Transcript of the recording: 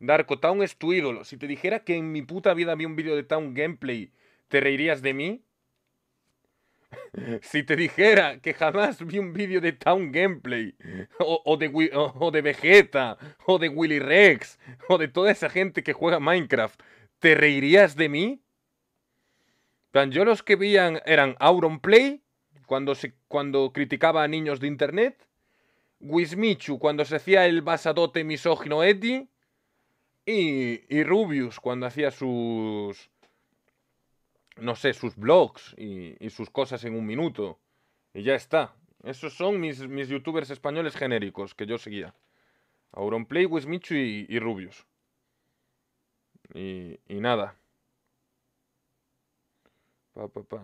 Darko, Town es tu ídolo. Si te dijera que en mi puta vida vi un vídeo de Town gameplay, ¿te reirías de mí? si te dijera que jamás vi un vídeo de Town gameplay, o, de, o, de, Vegeta, o de Willy Rex, o de toda esa gente que juega Minecraft, ¿te reirías de mí? yo los que veían eran Auron Play, cuando, cuando criticaba a niños de internet, Wismichu cuando se hacía el basadote misógino Eddie, y, y Rubius cuando hacía sus, no sé, sus blogs y, sus cosas en un minuto. Y ya está. Esos son mis, mis youtubers españoles genéricos que yo seguía. Auronplay, Wismichu y, y Rubius. Y, y nada. Pa, pa, pa.